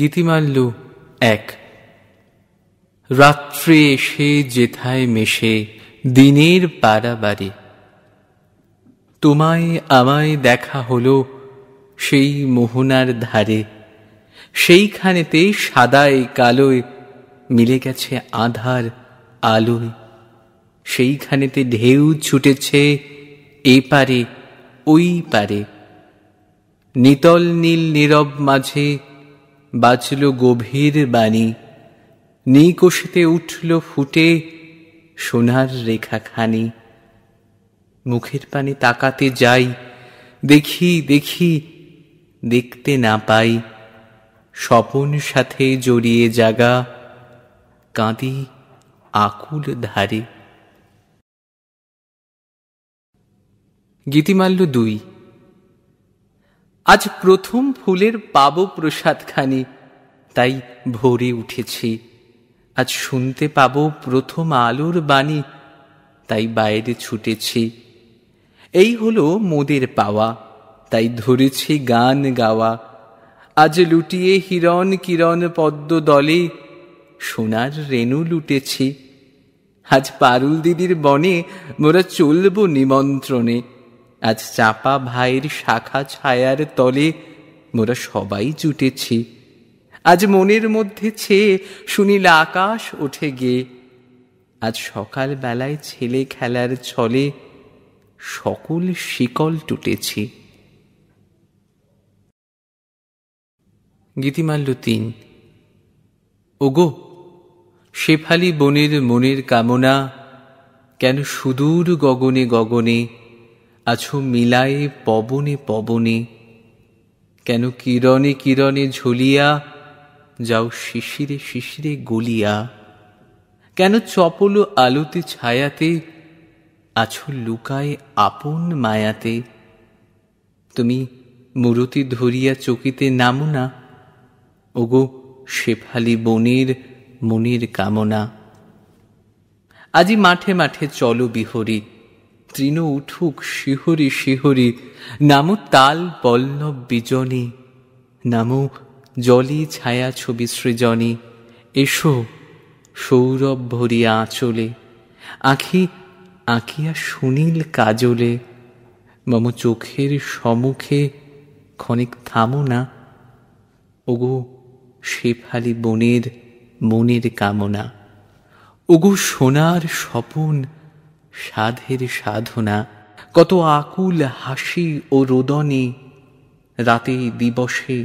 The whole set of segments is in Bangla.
গীতিমাল্য এক রাত্রে এসে যেথায় মেশে দিনের বাড়াবাড়ি তোমায় আমায় দেখা হলো সেই মোহনার ধারে সেইখানেতে সাদায় কালোয় মিলে গেছে আধার আলোয় সেইখানেতে ঢেউ ছুটেছে এ পারে ওই পারে নিতল নীল নীরব মাঝে বাজল গভীর বাণী নিকোষেতে উঠল ফুটে সোনার রেখাখানি মুখের পানি তাকাতে যাই দেখি দেখি দেখতে না পাই স্বপন সাথে জড়িয়ে জাগা কাঁদি আকুল ধারে গীতিমাল্য দুই আজ প্রথম ফুলের পাব প্রসাদখানি তাই ভরে উঠেছি আজ শুনতে পাব প্রথম আলোর বাণী তাই বাইরে ছুটেছি এই হলো মোদের পাওয়া তাই ধরেছি গান গাওয়া আজ লুটিয়ে হিরণ কিরণ পদ্ম দলে সোনার রেণু লুটেছি আজ পারুল দিদির বনে মোরা চলব নিমন্ত্রণে আজ চাপা ভাইয়ের শাখা ছায়ার তলে মোরা সবাই জুটেছি আজ মনের মধ্যে ছেয়ে শুনিল আকাশ ওঠে গে আজ সকাল বেলায় ছেলে খেলার ছলে সকল শিকল টুটেছি গীতিমাল্য তিন ওগো শেফালি বনের মনের কামনা কেন সুদূর গগনে গগনে আছো মিলাই পবনে পবনে কেন কিরণে কিরণে ঝুলিয়া যাও শিশিরে শিশিরে গলিয়া কেন চপল আলোতে ছায়াতে আছো লুকায় আপন মায়াতে তুমি মূরতি ধরিয়া চকিতে নামো না ওগো শেফালি বনের মনের কামনা আজি মাঠে মাঠে চলো বিহরী তৃণ উঠুক শিহরি শিহরি নামু তাল বল্লব বিজনী নামু জলি ছায়া ছবি সৃজনী এসো সৌরভ ভরিয়া আঁচলে আঁখি আঁকিয়া সুনীল কাজলে মম চোখের সমুখে ক্ষণিক থামো না ওগো শেফালি বনের মনের কামনা ওগো সোনার স্বপন সাধের সাধনা কত আকুল হাসি ও রোদনে রাতে দিবসে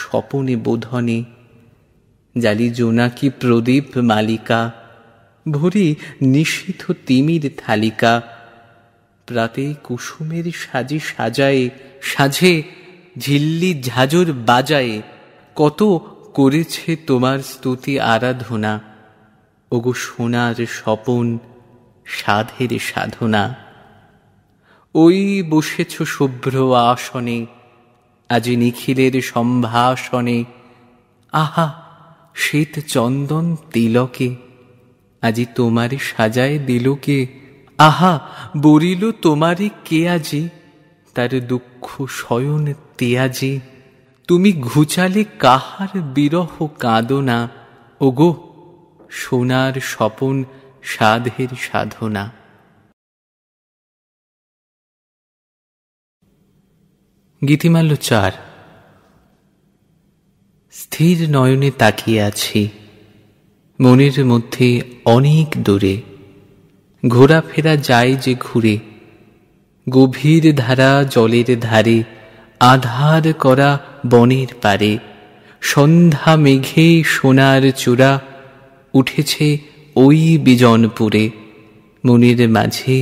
স্বপনে বোধনে জালি জোনাকি প্রদীপ মালিকা ভরি নিষিদ্ধ তিমির থালিকা প্রাতে কুসুমের সাজে সাজায়ে সাজে ঝিল্লি ঝাজর বাজায়ে কত করেছে তোমার স্তুতি আরাধনা ওগো সোনার স্বপন সাধের সাধনা ওই বসেছ শুভ্র আসনে আজি নিখিলের সম্ভাষণে আহা শীত চন্দন তিলকে আজি তোমার সাজায় দিল কে আহা বলিল তোমারে কে আজি তার দুঃখ শয়ন তিয়াজি তুমি ঘুচালে কাহার বিরহ কাঁদনা ওগো সোনার স্বপন সাধের সাধনা গীতিমাল্য চার স্থির নয়নে তাকিয়ে আছি মনের মধ্যে অনেক দূরে ঘোরাফেরা যায় যে ঘুরে গভীর ধারা জলের ধারে আধার করা বনের পারে সন্ধ্যা মেঘে সোনার চূড়া উঠেছে ওই বিজনপুরে মনের মাঝে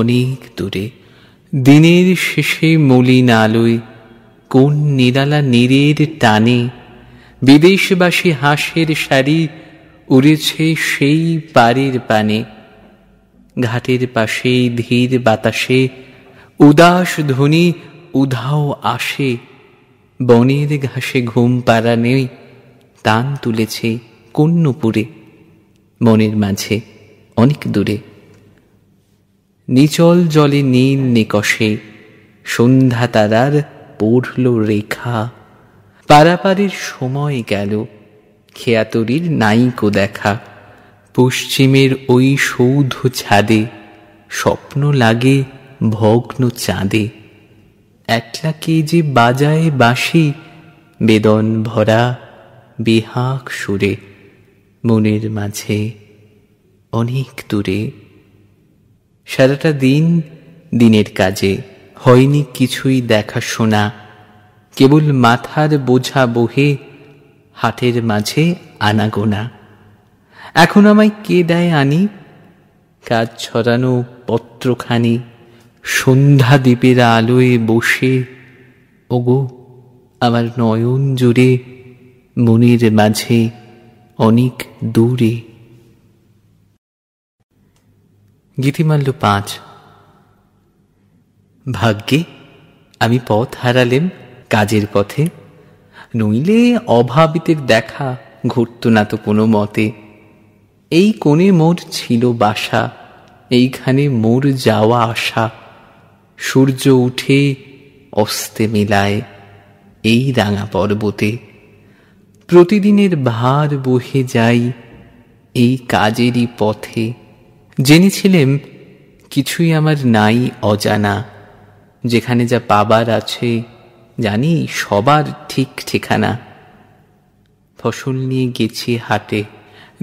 অনেক দূরে দিনের শেষে মলিন আলোয় কোন নিরালা নীরের টানে বিদেশবাসী হাঁসের শাড়ি উড়েছে সেই পাড়ের পানে ঘাটের পাশে ধীর বাতাসে উদাস ধ্বনি উধাও আসে বনের ঘাসে ঘুম পাড়া নেই টান তুলেছে কন্যপুরে মনের মাঝে অনেক দূরে নিচল জলে নীল নিকষে সন্ধ্যা তারার পড়ল রেখা পারাপারের সময় গেল খেয়াতরির নাইকো দেখা পশ্চিমের ওই সৌধ ছাদে স্বপ্ন লাগে ভগ্ন চাঁদে একলা কে যে বাজায় বাসি বেদন ভরা বেহাক সুরে মনের মাঝে অনেক দূরে সারাটা দিন দিনের কাজে হয়নি কিছুই দেখা শোনা কেবল মাথার বোঝা বহে হাটের মাঝে আনাগোনা এখন আমায় কে দেয় আনি কাজ ছড়ানো পত্রখানি সন্ধ্যা দ্বীপের আলোয় বসে ওগো আমার নয়ন জুড়ে মনের মাঝে অনেক দূরে গীতিমাল্য পাঁচ ভাগ্যে আমি পথ হারালেম কাজের পথে নইলে অভাবিতের দেখা ঘটত না তো কোনো মতে এই কোণে মোর ছিল বাসা এইখানে মোর যাওয়া আসা সূর্য উঠে অস্তে মেলায় এই রাঙা পর্বতে প্রতিদিনের ভার বহে যাই এই কাজেরই পথে জেনেছিলেম কিছুই আমার নাই অজানা যেখানে যা পাবার আছে জানি সবার ঠিক ঠিকানা ফসল নিয়ে গেছি হাটে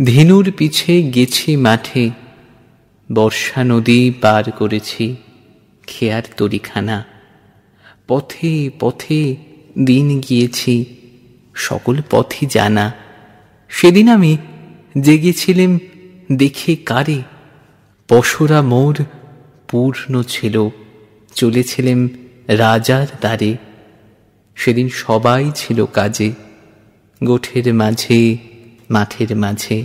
ধেনুর পিছে গেছি মাঠে বর্ষা নদী পার করেছি খেয়ার তরিখানা পথে পথে দিন গিয়েছি সকল পথই জানা সেদিন আমি জেগেছিলাম দেখে কারে পশরা মোর পূর্ণ ছিল চলেছিলেন রাজার দ্বারে সেদিন সবাই ছিল কাজে গোঠের মাঝে মাঠের মাঝে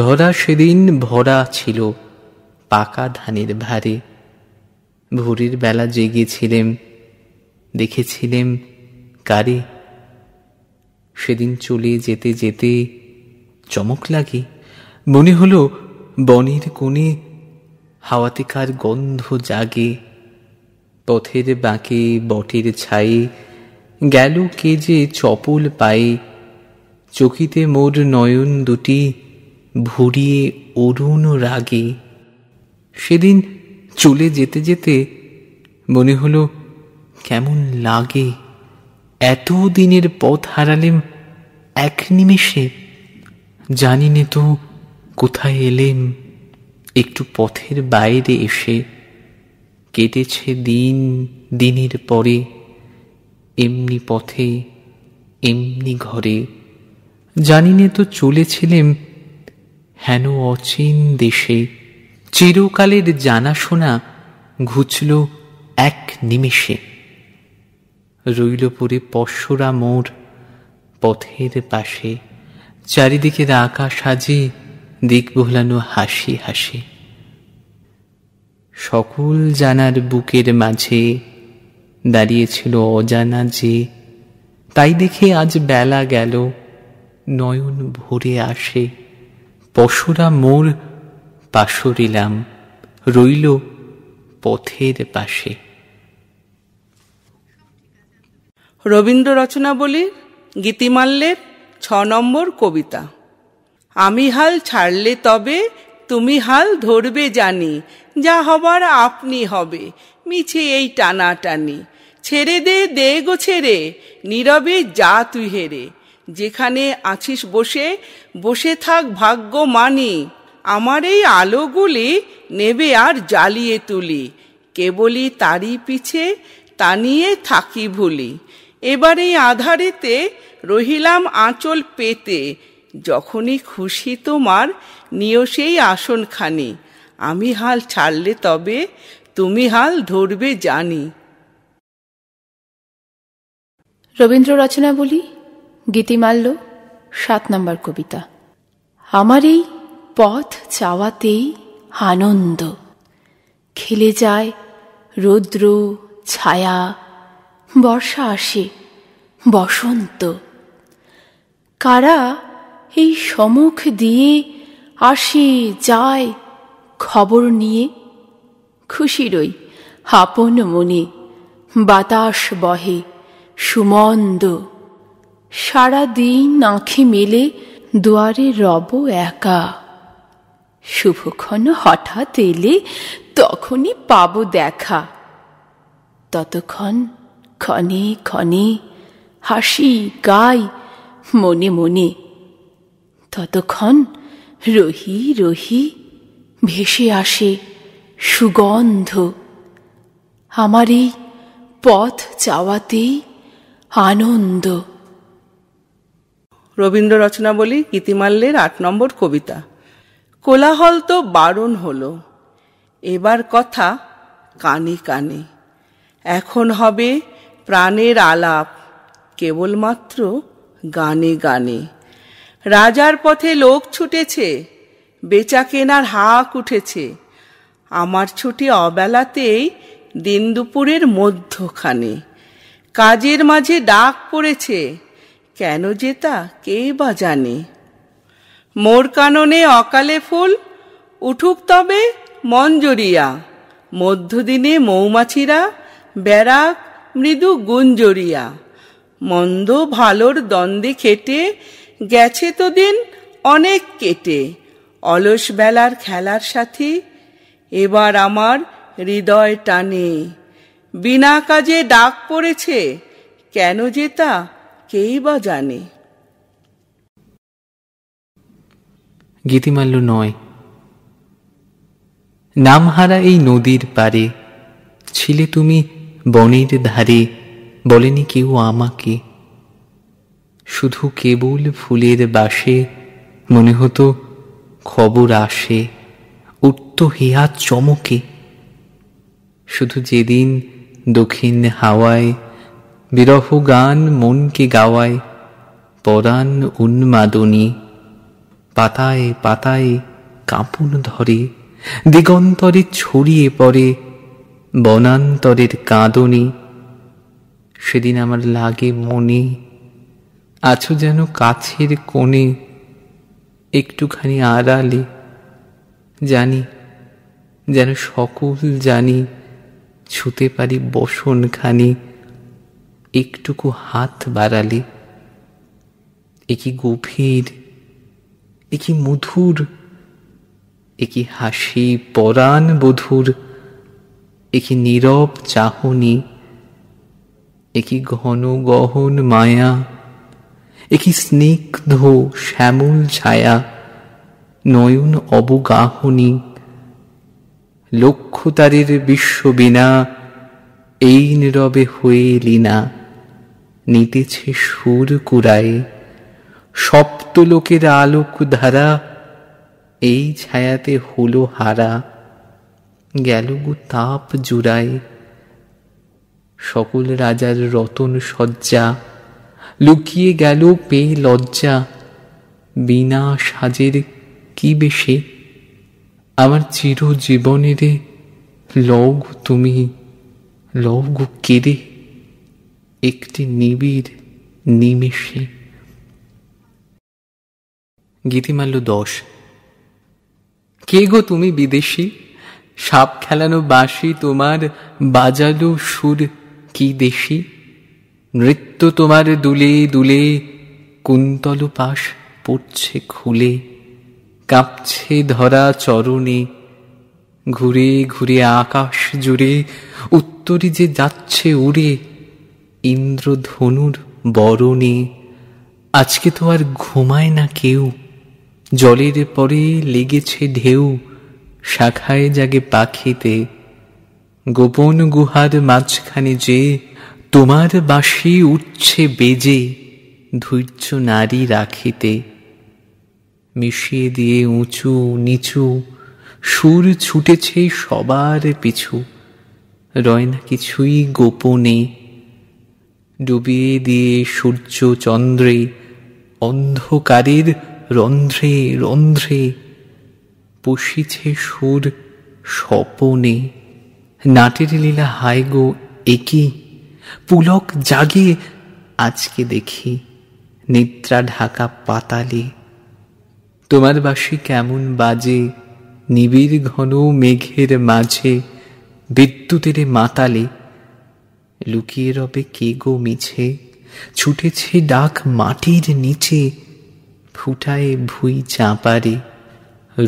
ধরা সেদিন ভরা ছিল পাকা ধানের ভারে ভোরের বেলা জেগেছিলেম দেখেছিলেম কারে সেদিন চলে যেতে যেতে চমক লাগে মনে হলো বনের কোণে হাওয়াতে গন্ধ জাগে পথের বাঁকে বটের ছাই গেল কে যে চপল পায়ে চকিতে মোর নয়ন দুটি ভরিয়ে অরুণ রাগে সেদিন চলে যেতে যেতে মনে হলো কেমন লাগে এত দিনের পথ হারালেম এক নিমেষে জানি নে তো কোথায় এলেম একটু পথের বাইরে এসে কেটেছে দিন দিনের পরে এমনি পথে এমনি ঘরে জানি নে তো চলেছিলেম হেন অচিন দেশে চিরকালের জানাশোনা ঘুচল এক নিমেষে রইল পরে পশুরা মোর পথের পাশে চারিদিকের আকাশ সাজে দিক ভোলানো হাসি হাসি সকল জানার বুকের মাঝে দাঁড়িয়েছিল অজানা যে তাই দেখে আজ বেলা গেল নয়ন ভরে আসে পশুরা মোর পাশরিলাম রইল পথের পাশে রবীন্দ্র রচনাবলী গীতিমাল্যের ছ নম্বর কবিতা আমি হাল ছাড়লে তবে তুমি হাল ধরবে জানি যা হবার আপনি হবে মিছে এই টানাটানি ছেড়ে দে দে গো ছেড়ে নীরবে যা তুই হেরে যেখানে আছিস বসে বসে থাক ভাগ্য মানি আমার এই আলোগুলি নেবে আর জ্বালিয়ে তুলি কেবলই তারই পিছে তা নিয়ে থাকি ভুলি এবার এই আধারেতে রহিলাম আঁচল পেতে যখনই খুশি তোমার নিয় সেই আসনখানি আমি হাল ছাড়লে তবে তুমি হাল ধরবে জানি রবীন্দ্র রচনা বলি গীতিমাল্য সাত নম্বর কবিতা আমার এই পথ চাওয়াতেই আনন্দ খেলে যায় রৌদ্র ছায়া বর্ষা আসে বসন্ত কারা এই সমুখ দিয়ে আসে যায় খবর নিয়ে খুশি রই আপন মনে বাতাস বহে সুমন্দ সারাদিন নাখে মেলে দুয়ারে রব একা শুভক্ষণ হঠাৎ এলে তখনই পাব দেখা ততক্ষণ ক্ষণে ক্ষণে হাসি গাই মনে মনে ততক্ষণ রহি রহি ভেসে আসে সুগন্ধ আমার এই পথ চাওয়াতেই আনন্দ রবীন্দ্র রচনাবলী গীতিমাল্যের আট নম্বর কবিতা কোলাহল তো বারণ হল এবার কথা কানে কানে এখন হবে প্রাণের আলাপ কেবলমাত্র গানে গানে রাজার পথে লোক ছুটেছে বেচা কেনার হাঁক উঠেছে আমার ছুটি অবেলাতেই দিন দুপুরের মধ্যখানে কাজের মাঝে ডাক পড়েছে কেন যে তা কে বা জানে মোর কাননে অকালে ফুল উঠুক তবে মঞ্জরিয়া মধ্যদিনে মৌমাছিরা ব্যারাক মৃদু গুঞ্জরিয়া মন্দ ভালোর দ্বন্দ্বে খেটে গেছে তো দিন অনেক কেটে অলস বেলার খেলার সাথে এবার আমার হৃদয় টানে বিনা কাজে ডাক পড়েছে কেন যেতা কেই বা জানে গীতিমাল্য নয় নামহারা এই নদীর পারে ছিলে তুমি বনের ধারে বলেনি কেউ আমাকে শুধু কেবল ফুলের বাসে মনে হতো খবর আসে উঠত হেয়া চমকে শুধু যেদিন দক্ষিণ হাওয়ায় বিরহ গান মনকে গাওয়ায় পরাণ উন্মাদনী পাতায় পাতায় কাঁপুন ধরে দিগন্তরে ছড়িয়ে পড়ে বনান্তরের কাঁদনি সেদিন আমার লাগে মনে আছো যেন কাছের কোণে একটুখানি আড়ালে জানি যেন সকল জানি ছুতে পারি বসনখানি একটুকু হাত বাড়ালে একি গভীর একি মধুর একি হাসি পরাণ বধুর একি নীরব চাহনি একি ঘন গহন মায়া একি স্নিগ্ধ শ্যামল ছায়া নয়ন অবগাহনী লক্ষ্যতারের বিশ্ববিনা এই নীরবে হয়ে লীনা নিতেছে সুর কুড়ায় সপ্তলোকের আলোক ধারা এই ছায়াতে হলো হারা গেলগু তাপ জুড়ায় সকল রাজার রতন সজ্জা লুকিয়ে গেল পেয়ে লজ্জা বিনা সাজের কি বেশে আমার চিরজীবনের লগ তুমি লগ কেড়ে একটি নিবিড় নিমেষে গীতিমাল্য দশ কে গো তুমি বিদেশি সাপ খেলানো বাসি তোমার বাজালো সুর কি দেশি নৃত্য তোমার দুলে দুলে কুন্তল পাশ পড়ছে খুলে কাঁপছে ধরা চরণে ঘুরে ঘুরে আকাশ জুড়ে উত্তরে যে যাচ্ছে উড়ে ইন্দ্রধনুর বরণে আজকে তো আর ঘুমায় না কেউ জলের পরে লেগেছে ঢেউ শাখায় জাগে পাখিতে গোপন গুহার মাঝখানে যে তোমার বাসি উঠছে বেজে ধৈর্য নারী রাখিতে মিশিয়ে দিয়ে উঁচু নিচু সুর ছুটেছে সবার পিছু রয় না কিছুই গোপনে ডুবিয়ে দিয়ে সূর্য চন্দ্রে অন্ধকারের রন্ধ্রে রন্ধ্রে বসিছে সুর স্বপনে নাটের লীলা হায় গো একে পুলক জাগে আজকে দেখি নিদ্রা ঢাকা পাতালে তোমার বাসি কেমন বাজে নিবিড় ঘন মেঘের মাঝে বিদ্যুতের মাতালে লুকিয়ে রবে কে গো মিছে ছুটেছে ডাক মাটির নিচে ফুটায় ভুই চাঁপারে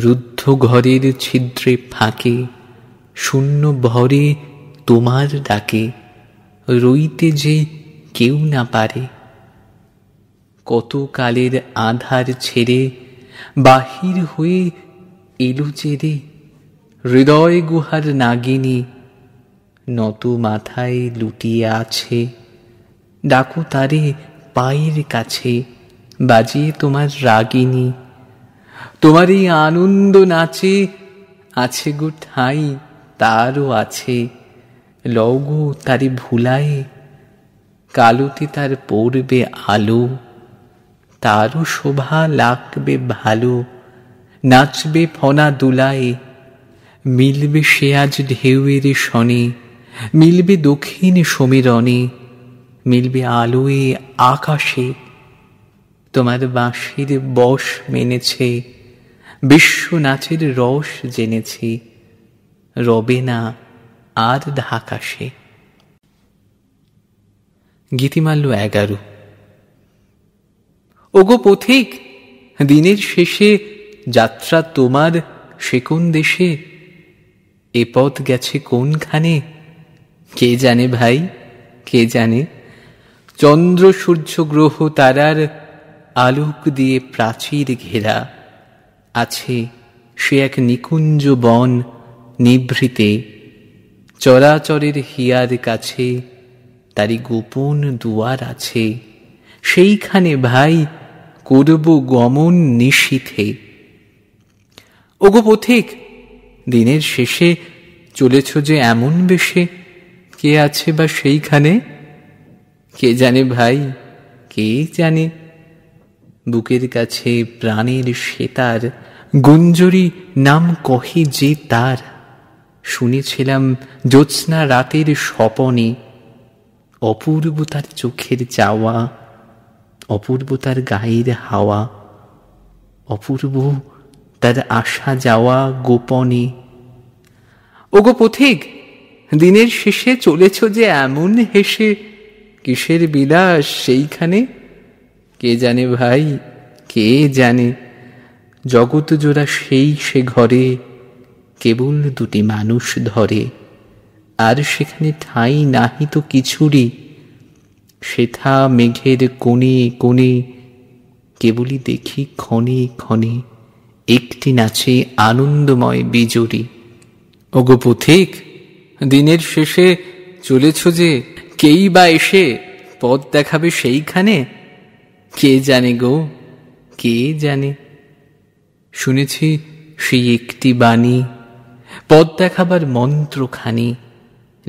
রুদ্ধ ঘরের ছিদ্রে ফাঁকে শূন্য ভরে তোমার ডাকে রইতে যে কেউ না পারে কত কালের আধার ছেড়ে বাহির হয়ে এলো চেরে হৃদয় গুহার নাগিনী নত মাথায় লুটিয়ে আছে ডাকো তারে পায়ের কাছে বাজিয়ে তোমার রাগিনী তোমার এই আনন্দ নাচে আছে গো ঠাই তারও আছে লগো তারি ভুলায় কালোতে তার পড়বে আলো তারও শোভা লাগবে ভালো নাচবে ফনা দুলায় মিলবে সে আজ ঢেউয়ের শনে মিলবে দক্ষিণ সমীরণে মিলবে আলোয়ে আকাশে তোমার বাঁশির বশ মেনেছে নাচের রস জেনেছি রবে না আর ধাকাশে গীতিমাল্য এগারো ওগো পথিক দিনের শেষে যাত্রা তোমার সে কোন দেশে এ পথ গেছে কোনখানে কে জানে ভাই কে জানে চন্দ্র সূর্য গ্রহ তারার আলোক দিয়ে প্রাচীর ঘেরা আছে সে এক নিকুঞ্জ বন নিভৃতে চরাচরের হিয়ার কাছে তারই গোপন দুয়ার আছে সেইখানে ভাই করব গমন নিশীথে ওগো পথিক দিনের শেষে চলেছ যে এমন বেশে কে আছে বা সেইখানে কে জানে ভাই কে জানে বুকের কাছে প্রাণের সেতার গুঞ্জরি নাম কহে যে তার শুনেছিলাম জ্যোৎস্না রাতের স্বপনে অপূর্ব তার চোখের চাওয়া অপূর্ব তার গায়ের হাওয়া অপূর্ব তার আসা যাওয়া গোপনে ওগো পথিক দিনের শেষে চলেছ যে এমন হেসে কিসের বিলাস সেইখানে কে জানে ভাই কে জানে জগত জোড়া সেই সে ঘরে কেবল দুটি মানুষ ধরে আর সেখানে ঠাঁই নাহি তো কিছুরই শেথা মেঘের কোণে কোণে কেবলই দেখি ক্ষণে ক্ষণে একটি নাচে আনন্দময় বিজুরি ওগো পথিক দিনের শেষে চলেছ যে কেই বা এসে পথ দেখাবে সেইখানে কে জানে গো কে জানে শুনেছি সেই একটি বাণী পদ দেখাবার মন্ত্রখানি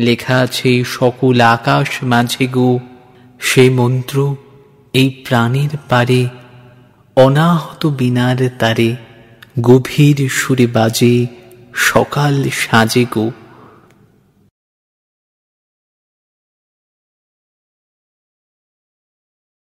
লেখা আছে সকল আকাশ মাঝে গো সে মন্ত্র এই প্রাণের পারে অনাহত বিনার তারে গভীর সুরে বাজে সকাল সাজে গো